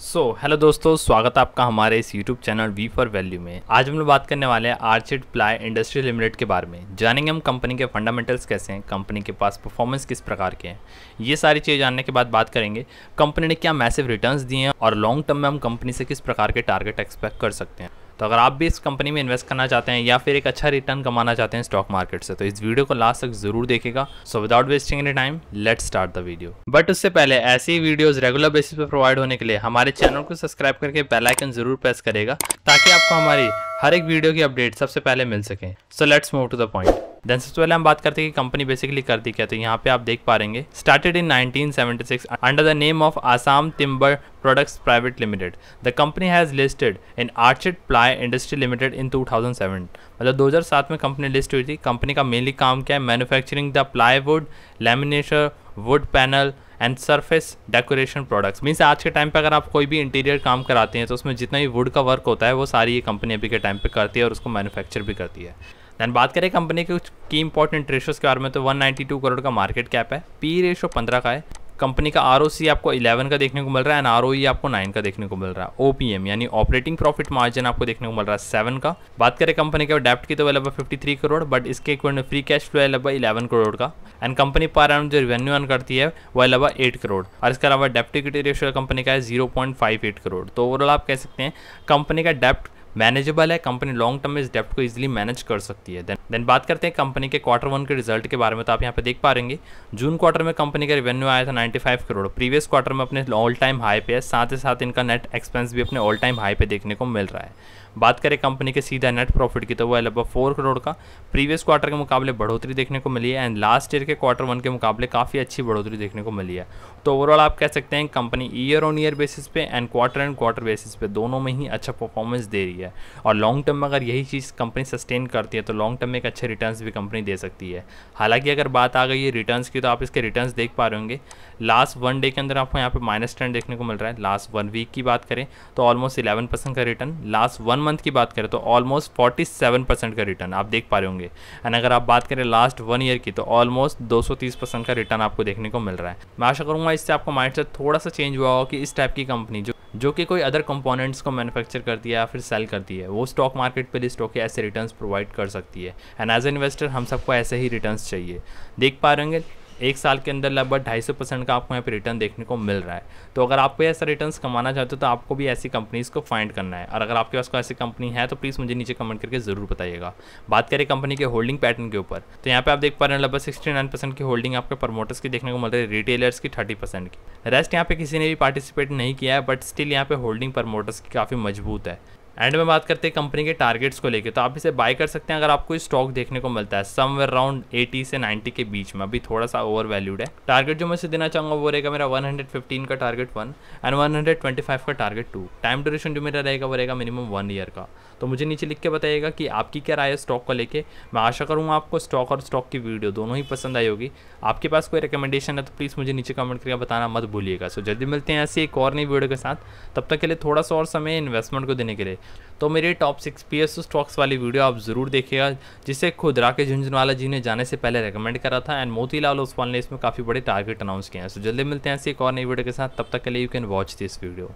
सो so, hello दोस्तों स्वागत है आपका हमारे इस YouTube channel V for value में आज हम लोग बात करने वाले हैं आर्चिड प्लाई इंडस्ट्री लिमिटेड के बारे में जानेंगे हम कंपनी के फंडामेंटल्स कैसे हैं कंपनी के पास परफॉर्मेंस किस प्रकार के हैं ये सारी चीज़ें जानने के बाद बात करेंगे कंपनी ने क्या मैसिव रिटर्न दिए हैं और लॉन्ग टर्म में हम कंपनी से किस प्रकार के टारगेट एक्सपेक्ट कर सकते हैं तो अगर आप भी इस कंपनी में इन्वेस्ट करना चाहते हैं या फिर एक अच्छा रिटर्न कमाना चाहते हैं स्टॉक मार्केट से तो इस वीडियो को लास्ट तक जरूर देखेगा so without wasting any time let start the video but उससे पहले ऐसी वीडियोज रेगुलर बेसिस पर प्रोवाइड होने के लिए हमारे चैनल को सब्सक्राइब करके बेलाइकन जरूर प्रेस करेगा ताकि आपको हमारी हर एक वीडियो की अपडेट सबसे पहले मिल सके so let's move to the point then सबसे पहले हम बात करते हैं कि कंपनी बेसिकली करती क्या तो यहाँ पे आप देख पा रहे started in 1976 under the name of Assam timber products private limited the company has listed in Archit ply industry limited in 2007. मतलब 2007 में कंपनी लिस्ट हुई थी कंपनी का मेनली काम क्या है manufacturing the plywood lamination wood panel and surface decoration products means आज के टाइम पे अगर आप कोई भी इंटीरियर काम कराते हैं तो उसमें जितना भी वुड का वर्क होता है वो सारी ये कंपनी अभी के टाइम पे करती है और उसको मैन्युफैक्चर भी करती है दैन बात करें कंपनी के कुछ की इंपॉर्टेंट रेशोज़ के बारे में तो 192 करोड़ का मार्केट कैप है पी रेशो 15 का है कंपनी का आर आपको 11 का देखने को मिल रहा है एंड आर e आपको 9 का देखने को मिल रहा है ओपीएम यानी ऑपरेटिंग प्रॉफिट मार्जिन आपको देखने को मिल रहा है सेवन का बात करें कंपनी के डेप्ट की तो लगभग 53 फिफ्टी थ्री करोड़ बट इसके फ्री कैश फ्लो है लगभग इलेवन करोड़ का एंड कंपनी पर अराउंड जो रेवेन्यू अन करती है वह लगभग एट करोड़ और इसके अलावा डेप्ट रेशियो कंपनी का है zero point five eight crore तो ओवरऑल आप कह सकते हैं कंपनी का डेप्ट मैनेजेबल है कंपनी लॉन्ग टर्म में इस डेप्ट को इजिली मैनेज कर सकती है देन देन बात करते हैं कंपनी के क्वार्टर वन के रिजल्ट के बारे में तो आप यहाँ पे देख पा रहेंगे जून क्वार्टर में कंपनी का रेवेन्यू आया था 95 करोड़ प्रीवियस क्वार्टर में अपने ऑल टाइम हाई पे है साथ ही साथ इनका नेट एक्सपेंस भी अपने ऑल टाइम हाई पे देखने को मिल रहा है बात करें कंपनी के सीधा नेट प्रॉफिट की तो वह लगभग फोर करोड़ का प्रीवियस क्वार्टर के मुकाबले बढ़ोतरी देखने को मिली है एंड लास्ट ईयर के क्वार्टर वन के मुकाबले काफ़ी अच्छी बढ़ोतरी देखने को मिली है तो ओवरऑल आप कह सकते हैं company year on year basis पे and quarter and quarter basis पे दोनों में ही अच्छा परफॉर्मेंस दे रही है है और लॉन्ग टर्म में अगर यही चीज़ कंपनी सस्टेन करती है तो लॉन्ग टर्म में एक अच्छे रिटर्न भी कंपनी दे सकती है हालांकि अगर बात आ गई है रिटर्न की तो आप इसके रिटर्न देख पा रहे होंगे लास्ट वन डे के अंदर आपको यहाँ पे माइनस टर्न देखने को मिल रहा है लास्ट वन वीक की बात करें तो ऑलमोस्ट इलेवन परसेंट का रिटर्न लास्ट वन मंथ की बात करें तो ऑलमोस्ट फोर्टी सेवन परसेंट का रिटर्न आप देख पा रहे होंगे एंड अगर आप बात करें लास्ट वन ईयर की तो ऑलमोस्ट दो सौ तीस परसेंट का रिटर्न आपको देखने को मिल रहा है मैं आशा करूँगा इससे आपको माइंड थोड़ा सा चेंज हुआ हो कि इस टाइप की कंपनी जो जो कि कोई अदर कंपोनेंट्स को मैन्युफैक्चर करती है या फिर सेल करती है वो स्टॉक मार्केट पर स्टॉक के ऐसे रिटर्न्स प्रोवाइड कर सकती है एंड एज ए इन्वेस्टर हम सबको ऐसे ही रिटर्न्स चाहिए देख पा रहे होंगे एक साल के अंदर लगभग ढाई सौ परसेंट का आपको यहाँ पर रिटर्न देखने को मिल रहा है तो अगर आपको ऐसा रिटर्न कमाना चाहते हो तो आपको भी ऐसी कंपनीज़ को फाइंड करना है और अगर आपके पास कोई ऐसी कंपनी है तो प्लीज़ मुझे नीचे कमेंट करके ज़रूर बताइएगा बात करें कंपनी के होल्डिंग पैटर्न के ऊपर तो यहाँ पे आप देख पा रहे हैं लगभग सिक्सटी नाइन परसेंट की होल्डिंग आपके प्रमोटर्स की देखने को मिल रही है रिटेलर्स की थर्टी परसेंट की रेस्ट यहाँ पे किसी ने भी पार्टिसिपेट नहीं किया है बट स्टिल यहाँ पे होल्डिंग प्रमोटर्स की काफ़ी मजबूत है एंड में बात करते हैं कंपनी के टारगेट्स को लेके तो आप इसे बाय कर सकते हैं अगर आपको स्टॉक देखने को मिलता है समवेयर अराउंड 80 से 90 के बीच में अभी थोड़ा सा ओवर वैल्यूड है टारगेट जो मैं इसे देना चाहूँगा वो रहेगा मेरा 115 का टारगेट वन एंड 125 का टारगेट टू टाइम ड्यूरेशन जो मेरा रहेगा वो रहेगा मिनिमम वन ईयर का तो मुझे नीचे लिख के बताइएगा कि आपकी क्या राय है स्टॉक को लेकर मैं आशा करूँगा आपको स्टॉक और स्टॉक की वीडियो दोनों ही पसंद आई होगी आपके पास कोई रिकमेंडेशन है तो प्लीज़ मुझे नीचे कमेंट करके बताना मत भूलिएगा सो जल्दी मिलते हैं ऐसी एक और नई वीडियो के साथ तब तक के लिए थोड़ा सा और समय इन्वेस्टमेंट को देने के लिए तो मेरे टॉप सिक्स पी स्टॉक्स वाली वीडियो आप ज़रूर देखिएगा जिसे खुद राकेश झुंझुनवाला जी ने जाने से पहले रेकमेंड करा था एंड मोतीलाल ओसवाल ने इसमें काफ़ी बड़े टारगेट अनाउंस किए हैं सो जल्दी मिलते हैं ऐसे एक और नई वीडियो के साथ तब तक के लिए you can watch this video